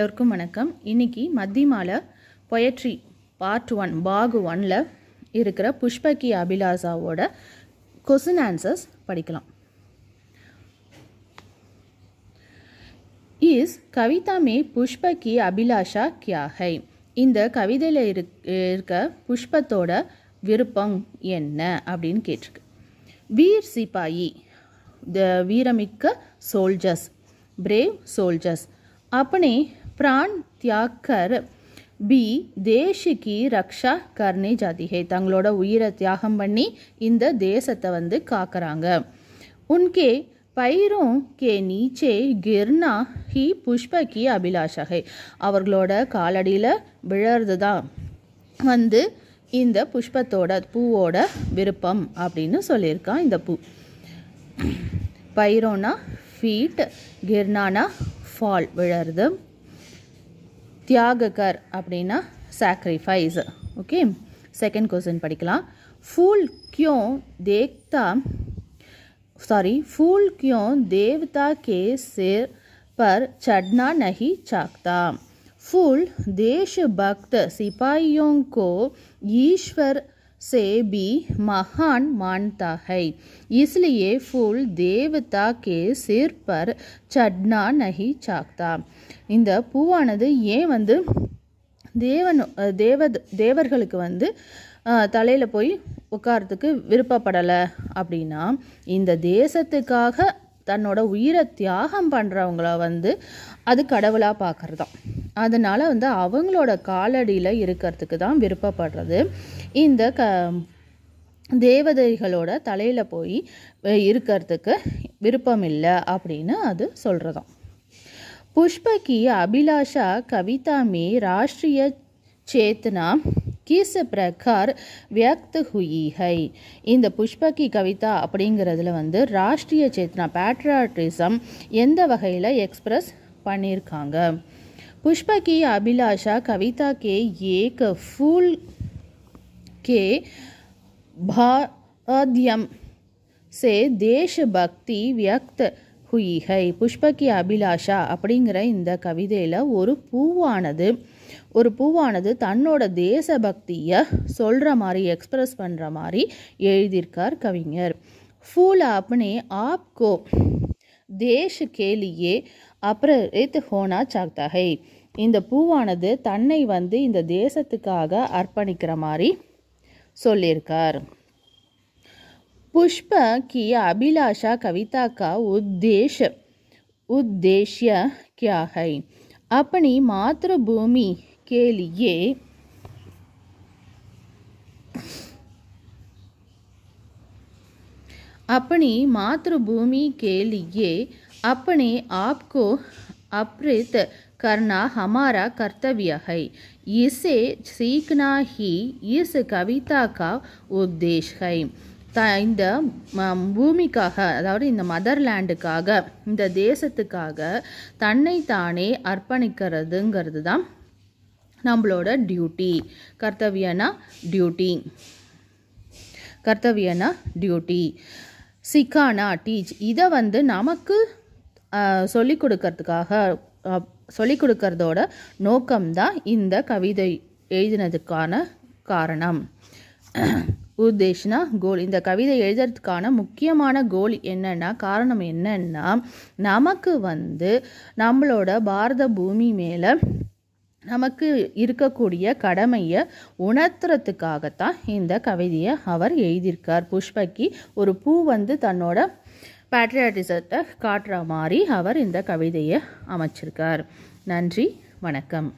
எல்லோருக்கும் வணக்கம் இன்றைக்கி மாலை பொயட்ரி பார்ட் ஒன் பாகு ஒனில் இருக்கிற புஷ்பகி அபிலாசாவோட கொஸ்டின் ஆன்சர்ஸ் படிக்கலாம் இஸ் கவிதா மே புஷ்பகி அபிலாஷா கியாகை இந்த கவிதையில் இருக்க புஷ்பத்தோட விருப்பம் என்ன அப்படின்னு கேட்டிருக்கு வீர் சிப்பாயி வீரமிக்க சோல்ஜர்ஸ் பிரேவ் சோல்ஜர்ஸ் अपने प्राण தியாகர் பி தேஷிக்கு ரக்ஷா கர்ணி ஜாதிகை தங்களோட உயிரை தியாகம் பண்ணி இந்த தேசத்தை வந்து காக்கிறாங்க உன்கே பயிரும் கே நீச்சே கிர்னா ஹி புஷ்பகி அபிலாஷகை அவர்களோட காலடியில் விழறது தான் வந்து இந்த புஷ்பத்தோட பூவோட விருப்பம் அப்படின்னு சொல்லியிருக்கான் இந்த பூ பயிரோனா ஃபீட் கிர்னானா ஃபால் விழறது தியாககர் அப்படின்னா சாக்ரிஃபைஸ் ஓகே செகண்ட் கொஸ்டின் படிக்கலாம் फूल क्यों देखता सॉरी फूल क्यों देवता के सिर पर चढ़ना नहीं चाहता फूल देशभक्त सिपाहियों को ईश्वर சேபி மகான் मानता है इसलिए फूल देवता के सिर पर चढ़ना नहीं இந்த பூவானது ஏன் வந்து தேவன் தேவ தேவர்களுக்கு வந்து தலையில் போய் உட்காரத்துக்கு விருப்பப்படலை அப்படின்னா இந்த தேசத்துக்காக தன்னோட உயிரை தியாகம் பண்ணுறவங்கள வந்து அது கடவுளாக பார்க்குறது தான் அதனால் வந்து அவங்களோட காலடியில் இருக்கிறதுக்கு தான் விருப்பப்படுறது இந்த க தேவதைகளோட தலையில் போய் இருக்கிறதுக்கு விருப்பம் இல்லை அப்படின்னு அது சொல்கிறதாம் புஷ்பகி அபிலாஷா கவிதாமி ராஷ்ட்ரிய சேத்னா கிஸ் பிரகார் வியக்த் ஹுயி ஹை இந்த புஷ்பகி கவிதா அப்படிங்கிறதுல வந்து ராஷ்டிரிய சேத்னா பேட்ராட்டிசம் எந்த வகையில் எக்ஸ்ப்ரெஸ் பண்ணியிருக்காங்க புஷ்பகி அபிலாஷா கவிதா கே ஏக ஃபூல் கே பாத்யம் சே பக்தி வியக்த் ஹுயிகை புஷ்பகி அபிலாஷா அப்படிங்கிற இந்த கவிதையில் ஒரு பூவானது ஒரு பூவானது தன்னோட தேசபக்தியை சொல்கிற மாதிரி எக்ஸ்ப்ரெஸ் பண்ணுற மாதிரி எழுதியிருக்கார் கவிஞர் ஃபூல் ஆப்னே ஆப் கோ தேஷ் கேலியே அப்ரரித் ஹோனா சாக்தகை இந்த பூவானது தன்னை வந்து இந்த தேசத்துக்காக அர்ப்பணிக்கிற மாதிரி சொல்லியிருக்கார் புஷ்ப கி அபிலாஷா கவிதாக்கா உத்தேஷ் உத்தேஷ்ய கியாகை அப்படி மாத்திருபூமி के लिए अपनी मातृभूमि के लिए अपने आप को अपृत करना हमारा कर्तव्य है इसे सीखना ही इस कविता का उद्देश्य है இந்த பூமிக்காக அதாவது இந்த மதர்லேண்டுக்காக இந்த தேசத்துக்காக தன்னை தானே அர்ப்பணிக்கிறதுங்கிறது தான் நம்மளோட டியூட்டி கர்த்தவியனா டியூட்டி கர்த்தவியனா டியூட்டி சிக்கானா டீச் இதை வந்து நமக்கு சொல்லிக் கொடுக்கறதுக்காக சொல்லிக் கொடுக்கறதோட நோக்கம்தான் இந்த கவிதை எழுதினதுக்கான காரணம் உத்தேஷ்னா கோல் இந்த கவிதை எழுதுறதுக்கான முக்கியமான கோல் என்னென்னா காரணம் என்னென்னா நமக்கு வந்து நம்மளோட பாரத பூமி மேலே நமக்கு இருக்கக்கூடிய கடமையை உணர்த்துறதுக்காகத்தான் இந்த கவிதையை அவர் எழுதியிருக்கார் புஷ்பக்கி ஒரு பூ வந்து தன்னோட பேட்ரியாட்டிசத்தை காட்டுற மாதிரி அவர் இந்த கவிதையை அமைச்சிருக்கார் நன்றி வணக்கம்